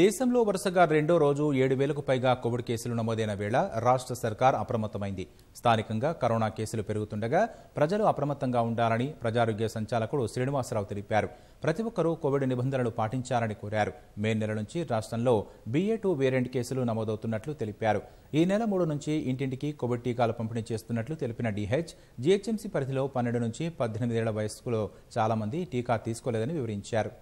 దేశంలో వరుసగా రెండో రోజు ఏడు వేలకు పైగా కోవిడ్ కేసులు నమోదైన వేళ రాష్ట్ర సర్కార్ అప్రమత్తమైంది స్థానికంగా కరోనా కేసులు పెరుగుతుండగా ప్రజలు అప్రమత్తంగా ఉండాలని ప్రజారోగ్య సంచాలకుడు శ్రీనివాసరావు తెలిపారు ప్రతి ఒక్కరూ కోవిడ్ నిబంధనలు పాటించాలని కోరారు మే నెల నుంచి రాష్ట్రంలో బీఏ టూ వేరియంట్ కేసులు నమోదవుతున్నట్లు తెలిపారు ఈ నెల మూడు నుంచి ఇంటింటికి కోవిడ్ టీకాలు పంపిణీ చేస్తున్నట్లు తెలిపిన డిహెచ్ జీహెచ్ఎంసీ పరిధిలో పన్నెండు నుంచి పద్దెనిమిదేళ్ల వయస్సులో చాలామంది టీకా తీసుకోలేదని వివరించారు